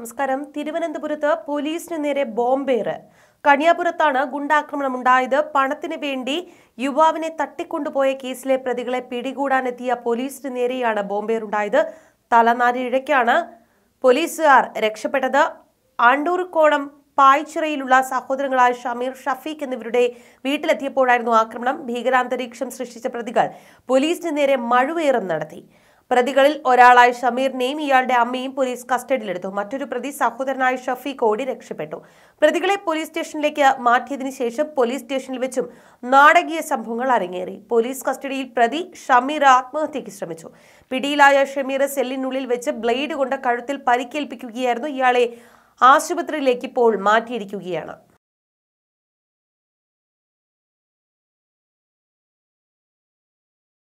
നമസ്കാരം തിരുവനന്തപുരത്ത് പോലീസിന് നേരെ ബോംബേറ് കണിയാപുരത്താണ് ഗുണ്ടാക്രമണം ഉണ്ടായത് പണത്തിന് വേണ്ടി യുവാവിനെ തട്ടിക്കൊണ്ടുപോയ കേസിലെ പ്രതികളെ പിടികൂടാനെത്തിയ പോലീസിന് നേരെയാണ് ബോംബേറുണ്ടായത് തലനാരിഴയ്ക്കാണ് പോലീസുകാർ രക്ഷപ്പെട്ടത് ആണ്ടൂർക്കോണം പായ്ച്ചിറയിലുള്ള സഹോദരങ്ങളായ ഷമീർ ഷഫീഖ് എന്നിവരുടെ വീട്ടിലെത്തിയപ്പോഴായിരുന്നു ആക്രമണം ഭീകരാന്തരീക്ഷം സൃഷ്ടിച്ച പ്രതികൾ പോലീസിന് നേരെ മഴുവേറും നടത്തി പ്രതികളിൽ ഒരാളായ ഷമീറിനെയും ഇയാളുടെ അമ്മയും പോലീസ് കസ്റ്റഡിയിലെടുത്തു മറ്റൊരു പ്രതി സഹോദരനായ ഷഫീഖ് കോടി രക്ഷപ്പെട്ടു പ്രതികളെ പോലീസ് സ്റ്റേഷനിലേക്ക് മാറ്റിയതിനു ശേഷം പോലീസ് സ്റ്റേഷനിൽ വെച്ചും നാടകീയ സംഭവങ്ങൾ അരങ്ങേറി പോലീസ് കസ്റ്റഡിയിൽ പ്രതി ഷമീർ ആത്മഹത്യയ്ക്ക് ശ്രമിച്ചു പിടിയിലായ ഷമീർ സെല്ലിനുള്ളിൽ വെച്ച് ബ്ലേഡ് കൊണ്ട് കഴുത്തിൽ പരിക്കേൽപ്പിക്കുകയായിരുന്നു ഇയാളെ ആശുപത്രിയിലേക്ക് ഇപ്പോൾ മാറ്റിയിരിക്കുകയാണ്